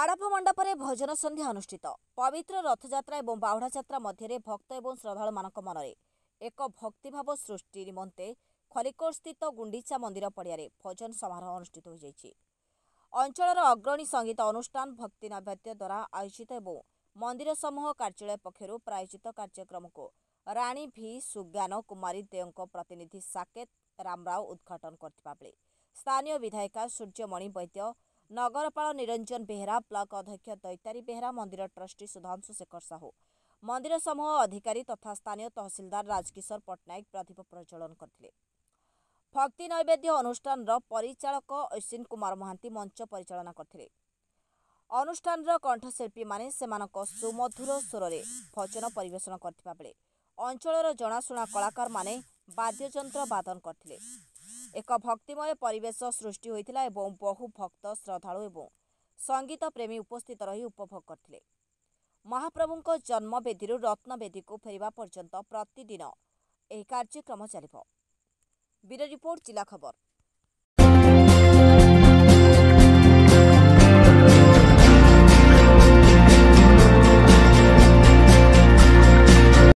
ଆଡ଼ପ ମଣ୍ଡପରେ ଭଜନ ସନ୍ଧ୍ୟା ଅନୁଷ୍ଠିତ ପବିତ୍ର ରଥଯାତ୍ରା ଏବଂ ବାହୁଡ଼ା ଯାତ୍ରା ମଧ୍ୟରେ ଭକ୍ତ ଏବଂ ଶ୍ରଦ୍ଧାଳୁମାନଙ୍କ ମନରେ ଏକ ଭକ୍ତିଭାବ ସୃଷ୍ଟି ନିମନ୍ତେ ଖଲିକୋଟସ୍ଥିତ ଗୁଣ୍ଡିଚା ମନ୍ଦିର ପଡ଼ିଆରେ ଭଜନ ସମାରୋହ ଅନୁଷ୍ଠିତ ହୋଇଯାଇଛି ଅଞ୍ଚଳର ଅଗ୍ରଣୀ ସଙ୍ଗୀତ ଅନୁଷ୍ଠାନ ଭକ୍ତି ନୈବେଦ୍ୟ ଦ୍ୱାରା ଆୟୋଜିତ ଏବଂ ମନ୍ଦିର ସମୂହ କାର୍ଯ୍ୟାଳୟ ପକ୍ଷରୁ ପ୍ରାୟୋଜିତ କାର୍ଯ୍ୟକ୍ରମକୁ ରାଣୀ ଭି ସୁଗାନ କୁମାରୀ ଦେଓଙ୍କ ପ୍ରତିନିଧି ସାକେତ ରାମରାଓ ଉଦ୍ଘାଟନ କରିଥିବା ବେଳେ ସ୍ଥାନୀୟ ବିଧାୟିକା ସୂର୍ଯ୍ୟମଣି ବୈଦ୍ୟ ନଗରପାଳ ନିରଞ୍ଜନ ବେହେରା ବ୍ଲକ ଅଧ୍ୟକ୍ଷ ଦୈତାରୀ ବେହେରା ମନ୍ଦିର ଟ୍ରଷ୍ଟି ସୁଧାଂଶୁ ଶେଖର ସାହୁ ମନ୍ଦିର ସମୂହ ଅଧିକାରୀ ତଥା ସ୍ଥାନୀୟ ତହସିଲଦାର ରାଜକିଶୋର ପଟ୍ଟନାୟକ ପ୍ରଦୀପ ପ୍ରଜ୍ୱଳନ କରିଥିଲେ ଭକ୍ତି ନୈବେଦ୍ୟ ଅନୁଷ୍ଠାନର ପରିଚାଳକ ଅଶ୍ୱିନ କୁମାର ମହାନ୍ତି ମଞ୍ଚ ପରିଚାଳନା କରିଥିଲେ ଅନୁଷ୍ଠାନର କଣ୍ଠଶିଳ୍ପୀମାନେ ସେମାନଙ୍କ ସୁମଧୁର ସ୍ୱରରେ ଭଜନ ପରିବେଷଣ କରିଥିବା ବେଳେ ଅଞ୍ଚଳର ଜଣାଶୁଣା କଳାକାରମାନେ ବାଦ୍ୟଯନ୍ତ୍ର ବାଦନ କରିଥିଲେ ଏକ ଭକ୍ତିମୟ ପରିବେଶ ସୃଷ୍ଟି ହୋଇଥିଲା ଏବଂ ବହୁ ଭକ୍ତ ଶ୍ରଦ୍ଧାଳୁ ଏବଂ ସଙ୍ଗୀତ ପ୍ରେମୀ ଉପସ୍ଥିତ ରହି ଉପଭୋଗ କରିଥିଲେ ମହାପ୍ରଭୁଙ୍କ ଜନ୍ମବେଦୀରୁ ରତ୍ନବେଦୀକୁ ଫେରିବା ପର୍ଯ୍ୟନ୍ତ ପ୍ରତିଦିନ ଏହି କାର୍ଯ୍ୟକ୍ରମ ଚାଲିବ ବିରୋ ରିପୋର୍ଟ ଜିଲ୍ଲା ଖବର